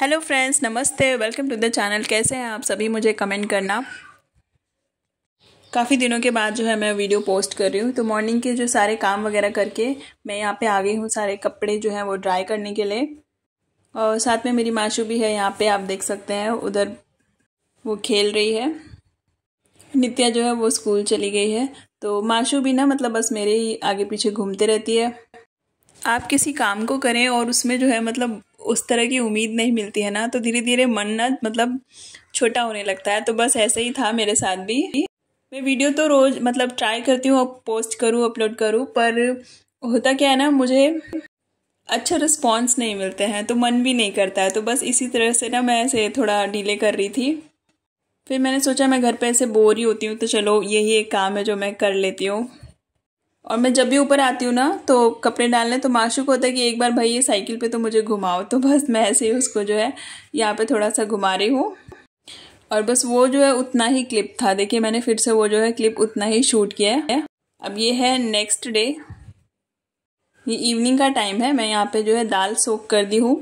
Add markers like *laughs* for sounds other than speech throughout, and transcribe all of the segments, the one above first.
hello friends नमस्ते welcome to the channel कैसे हैं आप सभी मुझे कमेंट करना काफ़ी दिनों के बाद जो है मैं वीडियो पोस्ट कर रही हूँ तो मॉर्निंग के जो सारे काम वगैरह करके मैं यहाँ पे आ गई हूँ सारे कपड़े जो हैं वो ड्राई करने के लिए और साथ में मेरी माशू भी है यहाँ पे आप देख सकते हैं उधर वो खेल रही है नित्या जो है वो स्कूल चली गई है तो माशू भी ना मतलब बस मेरे ही आगे पीछे घूमते रहती है आप किसी काम को करें और उसमें जो है मतलब उस तरह की उम्मीद नहीं मिलती है ना तो धीरे धीरे मन ना मतलब छोटा होने लगता है तो बस ऐसे ही था मेरे साथ भी मैं वीडियो तो रोज़ मतलब ट्राई करती हूँ पोस्ट करूँ अपलोड करूँ पर होता क्या है ना मुझे अच्छा रिस्पॉन्स नहीं मिलते हैं तो मन भी नहीं करता है तो बस इसी तरह से ना मैं ऐसे थोड़ा डिले कर रही थी फिर मैंने सोचा मैं घर पे ऐसे बोर ही होती हूँ तो चलो यही एक काम है जो मैं कर लेती हूँ और मैं जब भी ऊपर आती हूँ ना तो कपड़े डालने तो माशूक होता है कि एक बार भाई ये साइकिल पे तो मुझे घुमाओ तो बस मैं ऐसे ही उसको जो है यहाँ पे थोड़ा सा घुमा रही हूँ और बस वो जो है उतना ही क्लिप था देखिए मैंने फिर से वो जो है क्लिप उतना ही शूट किया है अब ये है नेक्स्ट डे ये इवनिंग का टाइम है मैं यहाँ पे जो है दाल सोक कर दी हूँ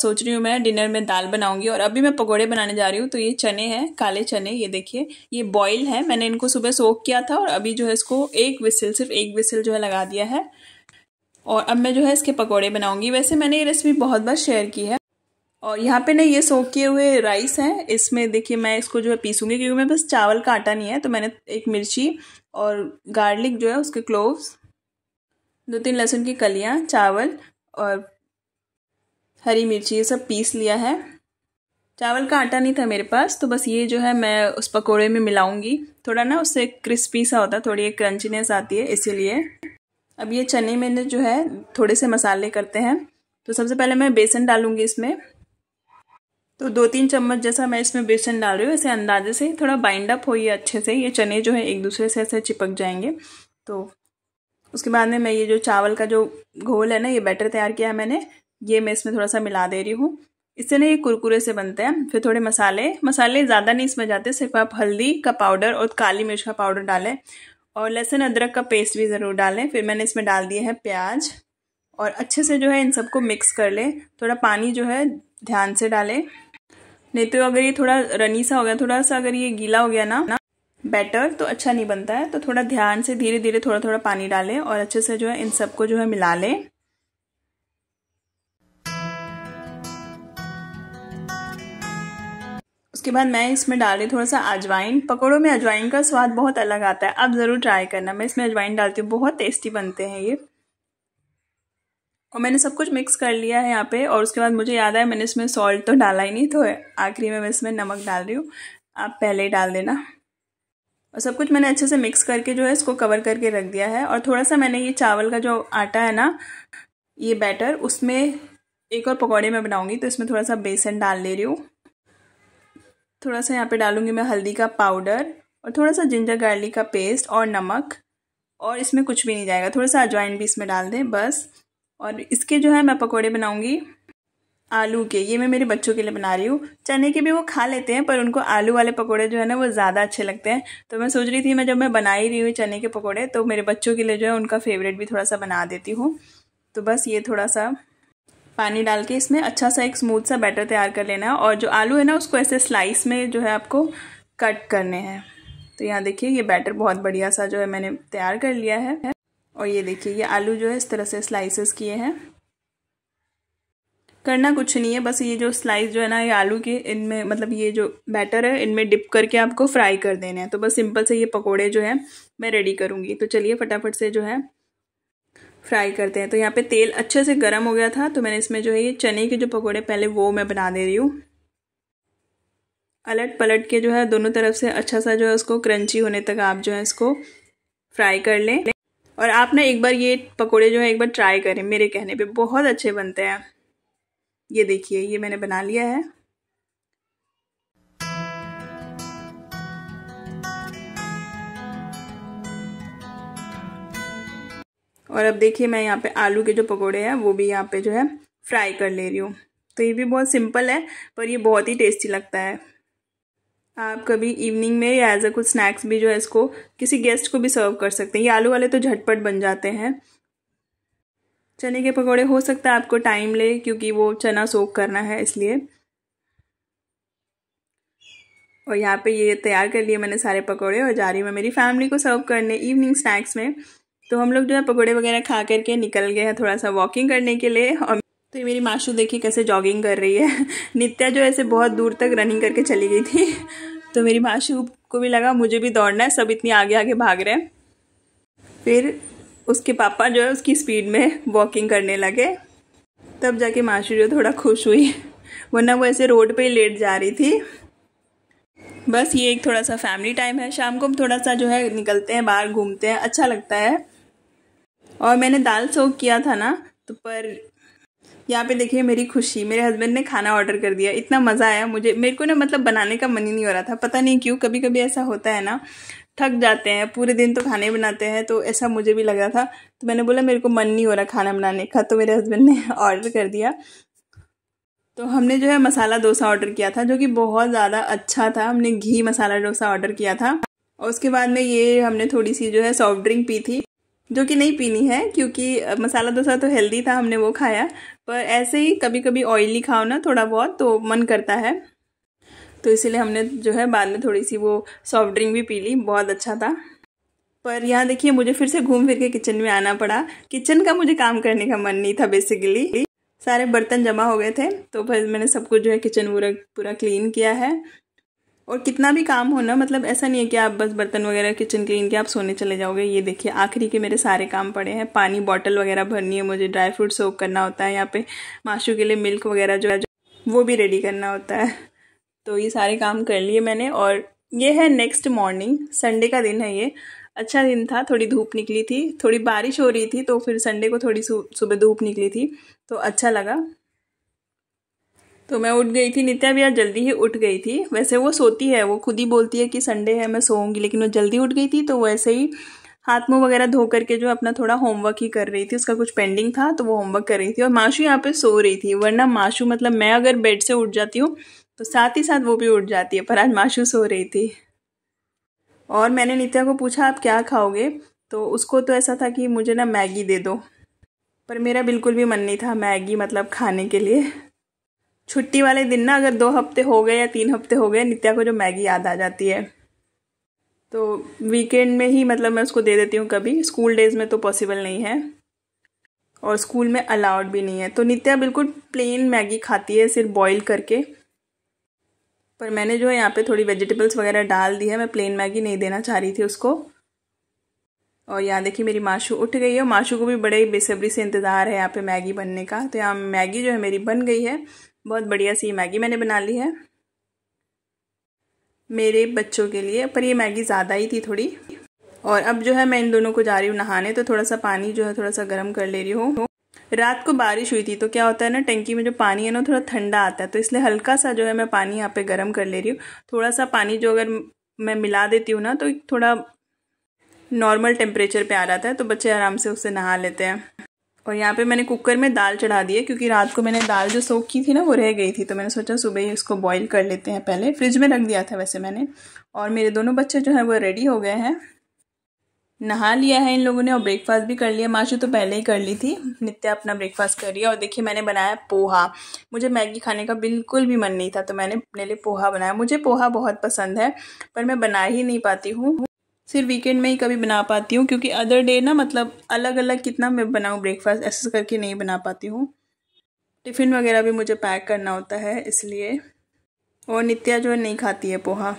सोच रही हूँ मैं डिनर में दाल बनाऊंगी और अभी मैं पकोड़े बनाने जा रही हूँ तो ये चने हैं काले चने ये देखिए ये बॉईल है मैंने इनको सुबह सोक किया था और अभी जो है इसको एक विसल सिर्फ एक विसिल जो है लगा दिया है और अब मैं जो है इसके पकौड़े बनाऊंगी वैसे मैंने ये रेसिपी बहुत बार शेयर की है और यहाँ पे ना ये सोख किए हुए राइस हैं इसमें देखिए मैं इसको जो है पीसूंगी क्योंकि मेरे पास चावल का आटा नहीं है तो मैंने एक मिर्ची और गार्लिक जो है उसके क्लोव्स दो तीन लहसुन की कलियाँ चावल और हरी मिर्ची ये सब पीस लिया है चावल का आटा नहीं था मेरे पास तो बस ये जो है मैं उस पकोड़े में मिलाऊंगी थोड़ा ना उससे क्रिस्पी सा होता है थोड़ी एक क्रंचीनेस आती है इसीलिए अब ये चने में जो है थोड़े से मसाले करते हैं तो सबसे पहले मैं बेसन डालूंगी इसमें तो दो तीन चम्मच जैसा मैं इसमें बेसन डाल रही हूँ इसे अंदाजे से थोड़ा बाइंड अप हो अच्छे से ये चने जो है एक दूसरे से ऐसे चिपक जाएंगे तो उसके बाद में मैं ये जो चावल का जो घोल है ना ये बैटर तैयार किया है मैंने ये मैं इसमें थोड़ा सा मिला दे रही हूँ इससे ना ये कुरकुरे से बनते हैं फिर थोड़े मसाले मसाले ज़्यादा नहीं इसमें जाते सिर्फ आप हल्दी का पाउडर और काली मिर्च का पाउडर डालें और लहसुन अदरक का पेस्ट भी ज़रूर डालें फिर मैंने इसमें डाल दिया है प्याज और अच्छे से जो है इन सबको मिक्स कर लें थोड़ा पानी जो है ध्यान से डालें नहीं तो अगर ये थोड़ा रनी सा हो गया थोड़ा सा अगर ये गीला हो गया ना बैटर तो अच्छा नहीं बनता है तो थोड़ा ध्यान से धीरे धीरे थोड़ा थोड़ा पानी डालें और अच्छे से जो है इन सबको जो है मिला लें उसके बाद मैं इसमें डाल रही थोड़ा सा अजवाइन पकौड़ों में अजवाइन का स्वाद बहुत अलग आता है आप ज़रूर ट्राई करना मैं इसमें अजवाइन डालती हूँ बहुत टेस्टी बनते हैं ये और मैंने सब कुछ मिक्स कर लिया है यहाँ पे और उसके बाद मुझे याद आया मैंने इसमें सॉल्ट तो डाला ही नहीं तो आखिरी में मैं इसमें नमक डाल रही हूँ आप पहले ही डाल देना और सब कुछ मैंने अच्छे से मिक्स करके जो है इसको कवर करके रख दिया है और थोड़ा सा मैंने ये चावल का जो आटा है ना ये बैटर उसमें एक और पकौड़े में बनाऊंगी तो इसमें थोड़ा सा बेसन डाल ले रही हूँ थोड़ा सा यहाँ पे डालूंगी मैं हल्दी का पाउडर और थोड़ा सा जिंजर गार्लिक का पेस्ट और नमक और इसमें कुछ भी नहीं जाएगा थोड़ा सा अजवाइन भी इसमें डाल दें बस और इसके जो है मैं पकौड़े बनाऊंगी आलू के ये मैं मेरे बच्चों के लिए बना रही हूँ चने के भी वो खा लेते हैं पर उनको आलू वाले पकोड़े जो है ना वो ज़्यादा अच्छे लगते हैं तो मैं सोच रही थी मैं जब मैं बना ही रही हूँ चने के पकोड़े तो मेरे बच्चों के लिए जो है उनका फेवरेट भी थोड़ा सा बना देती हूँ तो बस ये थोड़ा सा पानी डाल के इसमें अच्छा सा एक स्मूथ सा बैटर तैयार कर लेना है और जो आलू है ना उसको ऐसे स्लाइस में जो है आपको कट करने हैं तो यहाँ देखिए ये बैटर बहुत बढ़िया सा जो है मैंने तैयार कर लिया है और ये देखिए ये आलू जो है इस तरह से स्लाइसेस किए हैं करना कुछ नहीं है बस ये जो स्लाइस जो है ना ये आलू के इनमें मतलब ये जो बैटर है इनमें डिप करके आपको फ्राई कर देने हैं तो बस सिंपल से ये पकोड़े जो है मैं रेडी करूँगी तो चलिए फटाफट से जो है फ्राई करते हैं तो यहाँ पे तेल अच्छे से गर्म हो गया था तो मैंने इसमें जो है ये चने के जो पकौड़े पहले वो मैं बना दे रही हूँ अलट पलट के जो है दोनों तरफ से अच्छा सा जो है उसको क्रंची होने तक आप जो है इसको फ्राई कर लें और आप ना एक बार ये पकोड़े जो है एक बार ट्राई करें मेरे कहने पे बहुत अच्छे बनते हैं ये देखिए ये मैंने बना लिया है और अब देखिए मैं यहाँ पे आलू के जो पकोड़े हैं वो भी यहाँ पे जो है फ्राई कर ले रही हूँ तो ये भी बहुत सिंपल है पर ये बहुत ही टेस्टी लगता है आप कभी इवनिंग में या एज अ कुछ स्नैक्स भी जो है इसको किसी गेस्ट को भी सर्व कर सकते हैं ये आलू वाले तो झटपट बन जाते हैं चने के पकोड़े हो सकता है आपको टाइम ले क्योंकि वो चना सोख करना है इसलिए और यहाँ पे ये तैयार कर लिए मैंने सारे पकोड़े और जा रही हूँ मैं मेरी फैमिली को सर्व करने इवनिंग स्नैक्स में तो हम लोग जो है पकोड़े वगैरह खा करके निकल गए हैं थोड़ा सा वॉकिंग करने के लिए और तो ये मेरी माशू देखिए कैसे जॉगिंग कर रही है *laughs* नित्या जो ऐसे बहुत दूर तक रनिंग करके चली गई थी *laughs* तो मेरी माशू को भी लगा मुझे भी दौड़ना है सब इतनी आगे आगे भाग रहे हैं फिर उसके पापा जो है उसकी स्पीड में वॉकिंग करने लगे तब जाके माशू जो थोड़ा खुश हुई वरना वो ऐसे रोड पे ही लेट जा रही थी बस ये एक थोड़ा सा फैमिली टाइम है शाम को हम थोड़ा सा जो है निकलते हैं बाहर घूमते हैं अच्छा लगता है और मैंने दाल सोख किया था ना तो पर यहाँ पे देखिए मेरी खुशी मेरे हस्बैंड ने खाना ऑर्डर कर दिया इतना मज़ा आया मुझे मेरे को ना मतलब बनाने का मन ही नहीं हो रहा था पता नहीं क्यों कभी कभी ऐसा होता है ना थक जाते हैं पूरे दिन तो खाने बनाते हैं तो ऐसा मुझे भी लगा था तो मैंने बोला मेरे को मन नहीं हो रहा खाना बनाने का तो मेरे हस्बैंड ने ऑर्डर *laughs* कर दिया तो हमने जो है मसाला डोसा ऑर्डर किया था जो कि बहुत ज़्यादा अच्छा था हमने घी मसाला डोसा ऑर्डर किया था और उसके बाद में ये हमने थोड़ी सी जो है सॉफ्ट ड्रिंक पी थी जो कि नहीं पीनी है क्योंकि मसाला डोसा तो हेल्दी था हमने वो खाया पर ऐसे ही कभी कभी ऑयली खाओ ना थोड़ा बहुत तो मन करता है तो इसीलिए हमने जो है बाद में थोड़ी सी वो सॉफ्ट ड्रिंक भी पी ली बहुत अच्छा था पर यहाँ देखिए मुझे फिर से घूम फिर के किचन में आना पड़ा किचन का मुझे काम करने का मन नहीं था बेसिकली सारे बर्तन जमा हो गए थे तो फिर मैंने सब कुछ जो है किचन पूरा पूरा क्लीन किया है और कितना भी काम हो ना मतलब ऐसा नहीं है कि आप बस बर्तन वगैरह किचन क्लीन के आप सोने चले जाओगे ये देखिए आखिरी के मेरे सारे काम पड़े हैं पानी बॉटल वगैरह भरनी है मुझे ड्राई फ्रूट सोक करना होता है यहाँ पे माशू के लिए मिल्क वगैरह जो है वो भी रेडी करना होता है तो ये सारे काम कर लिए मैंने और ये है नेक्स्ट मॉर्निंग संडे का दिन है ये अच्छा दिन था थोड़ी धूप निकली थी थोड़ी बारिश हो रही थी तो फिर संडे को थोड़ी सुबह धूप निकली थी तो अच्छा लगा तो मैं उठ गई थी नित्या भी आज जल्दी ही उठ गई थी वैसे वो सोती है वो खुद ही बोलती है कि संडे है मैं सोऊंगी लेकिन वो जल्दी उठ गई थी तो वैसे ही हाथ मुंह वगैरह धो करके जो अपना थोड़ा होमवर्क ही कर रही थी उसका कुछ पेंडिंग था तो वो होमवर्क कर रही थी और माशू यहाँ पे सो रही थी वरना माशू मतलब मैं अगर बेड से उठ जाती हूँ तो साथ ही साथ वो भी उठ जाती है पर आज माशू सो रही थी और मैंने नित्या को पूछा आप क्या खाओगे तो उसको तो ऐसा था कि मुझे ना मैगी दे दो पर मेरा बिल्कुल भी मन नहीं था मैगी मतलब खाने के लिए छुट्टी वाले दिन ना अगर दो हफ्ते हो गए या तीन हफ्ते हो गए नित्या को जो मैगी याद आ जाती है तो वीकेंड में ही मतलब मैं उसको दे देती हूँ कभी स्कूल डेज में तो पॉसिबल नहीं है और स्कूल में अलाउड भी नहीं है तो नित्या बिल्कुल प्लेन मैगी खाती है सिर्फ बॉईल करके पर मैंने जो है यहाँ पे थोड़ी वेजिटेबल्स वगैरह डाल दी है मैं प्लेन मैगी नहीं देना चाह रही थी उसको और यहाँ देखिए मेरी माशू उठ गई है माशू को भी बड़े बेसब्री से इंतज़ार है यहाँ पे मैगी बनने का तो यहाँ मैगी जो है मेरी बन गई है बहुत बढ़िया सी मैगी मैंने बना ली है मेरे बच्चों के लिए पर ये मैगी ज़्यादा ही थी थोड़ी और अब जो है मैं इन दोनों को जा रही हूँ नहाने तो थोड़ा सा पानी जो है थोड़ा सा गर्म कर ले रही हूँ रात को बारिश हुई थी तो क्या होता है ना टंकी में जो पानी है ना थोड़ा ठंडा आता है तो इसलिए हल्का सा जो है मैं पानी यहाँ पे गर्म कर ले रही हूँ थोड़ा सा पानी जो अगर मैं मिला देती हूँ ना तो थोड़ा नॉर्मल टेम्परेचर पे आ जाता है तो बच्चे आराम से उसे नहा लेते हैं और यहाँ पे मैंने कुकर में दाल चढ़ा दी है क्योंकि रात को मैंने दाल जो सोख की थी ना वो रह गई थी तो मैंने सोचा सुबह ही उसको बॉईल कर लेते हैं पहले फ्रिज में रख दिया था वैसे मैंने और मेरे दोनों बच्चे जो है वो रेडी हो गए हैं नहा लिया है इन लोगों ने और ब्रेकफास्ट भी कर लिया माशू तो पहले ही कर ली थी नित्या अपना ब्रेकफास्ट कर लिया और देखिए मैंने बनाया पोहा मुझे मैगी खाने का बिल्कुल भी मन नहीं था तो मैंने अपने लिए पोहा बनाया मुझे पोहा बहुत पसंद है पर मैं बना ही नहीं पाती हूँ सिर्फ वीकेंड में ही कभी बना पाती हूँ क्योंकि अदर डे ना मतलब अलग अलग कितना मैं बनाऊँ ब्रेकफास्ट ऐसे करके नहीं बना पाती हूँ टिफ़िन वगैरह भी मुझे पैक करना होता है इसलिए और नित्या जो है नहीं खाती है पोहा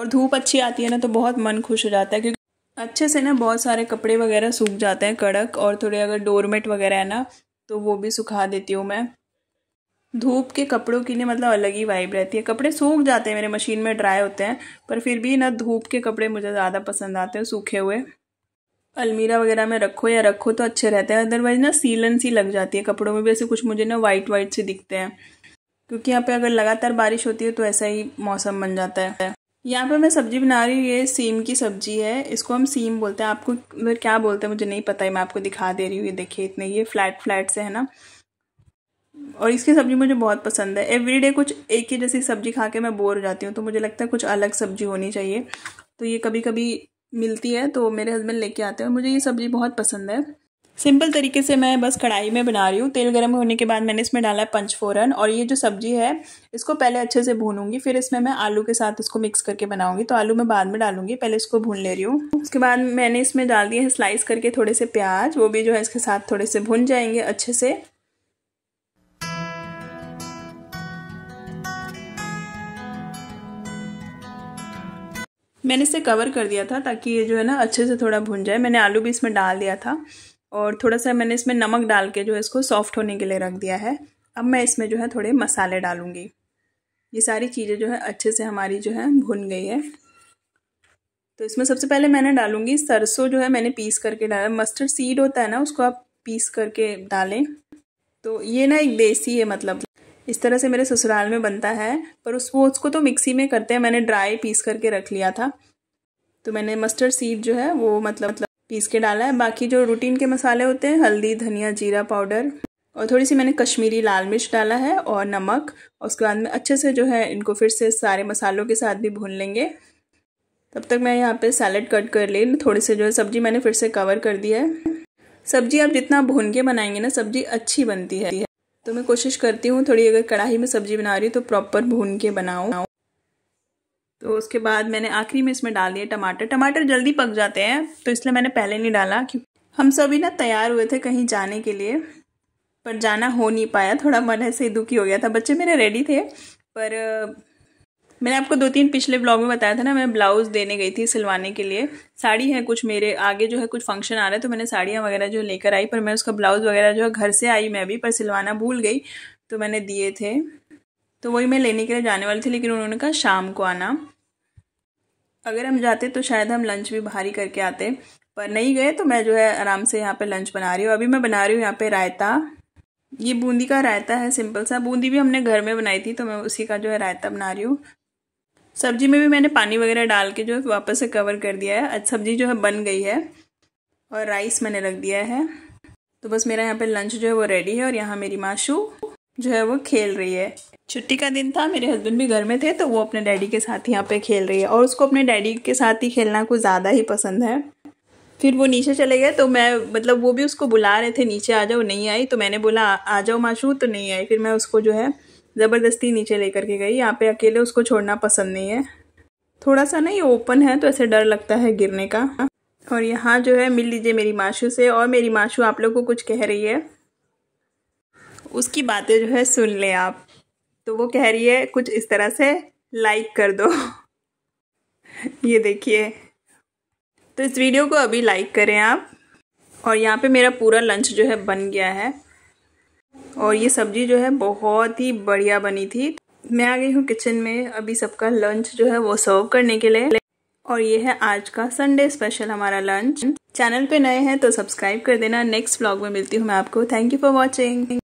और धूप अच्छी आती है ना तो बहुत मन खुश हो जाता है क्योंकि अच्छे से ना बहुत सारे कपड़े वगैरह सूख जाते हैं कड़क और थोड़े अगर डोरमेट वगैरह है ना तो वो भी सुखा देती हूँ मैं धूप के कपड़ों की लिए मतलब अलग ही वाइब रहती है कपड़े सूख जाते हैं मेरे मशीन में ड्राई होते हैं पर फिर भी ना धूप के कपड़े मुझे ज़्यादा पसंद आते हैं सूखे हुए अलमीरा वगैरह में रखो या रखो तो अच्छे रहते हैं अदरवाइज ना सीलन सी लग जाती है कपड़ों में भी ऐसे कुछ मुझे ना वाइट वाइट से दिखते हैं क्योंकि यहाँ पे अगर लगातार बारिश होती है तो ऐसा ही मौसम बन जाता है यहाँ पे मैं सब्जी बना रही हूँ ये सीम की सब्जी है इसको हम सीम बोलते हैं आपको मतलब क्या बोलते हैं मुझे नहीं पता है मैं आपको दिखा दे रही हूँ ये देखिए इतने ये फ्लैट फ्लैट से है ना और इसकी सब्ज़ी मुझे बहुत पसंद है एवरीडे कुछ एक ही जैसी सब्ज़ी खा के मैं बोर हो जाती हूँ तो मुझे लगता है कुछ अलग सब्ज़ी होनी चाहिए तो ये कभी कभी मिलती है तो मेरे हस्बैंड लेके आते हैं मुझे ये सब्ज़ी बहुत पसंद है सिंपल तरीके से मैं बस कढ़ाई में बना रही हूँ तेल गर्म होने के बाद मैंने इसमें डाला है पंचफोरन और ये जो सब्जी है इसको पहले अच्छे से भूनूंगी फिर इसमें मैं आलू के साथ इसको मिक्स करके बनाऊंगी तो आलू मैं बाद में डालूंगी पहले इसको भून ले रही हूँ उसके बाद मैंने इसमें डाल दिए हैं स्लाइस करके थोड़े से प्याज वो भी जो है इसके साथ थोड़े से भुन जाएंगे अच्छे से मैंने इसे कवर कर दिया था ताकि ये जो है ना अच्छे से थोड़ा भुन जाए मैंने आलू भी इसमें डाल दिया था और थोड़ा सा मैंने इसमें नमक डाल के जो है इसको सॉफ्ट होने के लिए रख दिया है अब मैं इसमें जो है थोड़े मसाले डालूँगी ये सारी चीज़ें जो है अच्छे से हमारी जो है भुन गई है तो इसमें सबसे पहले मैंने डालूँगी सरसों जो है मैंने पीस करके डाला मस्टर्ड सीड होता है ना उसको आप पीस करके डालें तो ये ना एक देसी है मतलब इस तरह से मेरे ससुराल में बनता है पर उस वो उसको तो मिक्सी में करते हैं मैंने ड्राई पीस करके रख लिया था तो मैंने मस्टर्ड सीड जो है वो मतलब मतलब पीस के डाला है बाकी जो रूटीन के मसाले होते हैं हल्दी धनिया जीरा पाउडर और थोड़ी सी मैंने कश्मीरी लाल मिर्च डाला है और नमक और उसके बाद में अच्छे से जो है इनको फिर से सारे मसालों के साथ भी भून लेंगे तब तक मैं यहाँ पे सैलड कट कर ली थोड़ी से जो है सब्जी मैंने फिर से कवर कर दी है सब्जी आप जितना भून के बनाएंगे ना सब्जी अच्छी बनती है तो मैं कोशिश करती हूँ थोड़ी अगर कढ़ाई में सब्ज़ी बना रही हूँ तो प्रॉपर भून के बनाऊँ तो उसके बाद मैंने आखिरी में इसमें डाल दिया टमाटर टमाटर जल्दी पक जाते हैं तो इसलिए मैंने पहले नहीं डाला क्योंकि हम सभी ना तैयार हुए थे कहीं जाने के लिए पर जाना हो नहीं पाया थोड़ा मन ऐसे दुखी हो गया था बच्चे मेरे रेडी थे पर मैंने आपको दो तीन पिछले ब्लॉग में बताया था ना मैं ब्लाउज़ देने गई थी सिलवाने के लिए साड़ी है कुछ मेरे आगे जो है कुछ फंक्शन आ रहा है तो मैंने साड़ियाँ वगैरह जो लेकर आई पर मैं उसका ब्लाउज़ वगैरह जो है घर से आई मैं अभी पर सिलवाना भूल गई तो मैंने दिए थे तो वही मैं लेने के लिए जाने वाली थी लेकिन उन्होंने कहा शाम को आना अगर हम जाते तो शायद हम लंच भी बाहर ही करके आते पर नहीं गए तो मैं जो है आराम से यहाँ पे लंच बना रही हूँ अभी मैं बना रही हूँ यहाँ पे रायता ये बूंदी का रायता है सिंपल सा बूंदी भी हमने घर में बनाई थी तो मैं उसी का जो है रायता बना रही हूँ सब्जी में भी मैंने पानी वगैरह डाल के जो है वापस से कवर कर दिया है सब्जी जो है बन गई है और राइस मैंने रख दिया है तो बस मेरा यहाँ पे लंच जो है वो रेडी है और यहाँ मेरी माशू जो है वो खेल रही है छुट्टी का दिन था मेरे हस्बैंड भी घर में थे तो वो अपने डैडी के साथ यहाँ पे खेल रही है और उसको अपने डैडी के साथ ही खेलना कुछ ज़्यादा ही पसंद है फिर वो नीचे चले गए तो मैं मतलब वो भी उसको बुला रहे थे नीचे आ जाओ नहीं आई तो मैंने बोला आ जाओ माशू तो नहीं आई फिर मैं उसको जो है ज़बरदस्ती नीचे लेकर के गई यहाँ पे अकेले उसको छोड़ना पसंद नहीं है थोड़ा सा ना ये ओपन है तो ऐसे डर लगता है गिरने का और यहाँ जो है मिल लीजिए मेरी माशू से और मेरी माशू आप लोग को कुछ कह रही है उसकी बातें जो है सुन लें आप तो वो कह रही है कुछ इस तरह से लाइक कर दो ये देखिए तो इस वीडियो को अभी लाइक करें आप और यहाँ पे मेरा पूरा लंच जो है बन गया है और ये सब्जी जो है बहुत ही बढ़िया बनी थी मैं आ गई हूँ किचन में अभी सबका लंच जो है वो सर्व करने के लिए और ये है आज का संडे स्पेशल हमारा लंच चैनल पे नए हैं तो सब्सक्राइब कर देना नेक्स्ट ब्लॉग में मिलती हूँ मैं आपको थैंक यू फॉर वॉचिंग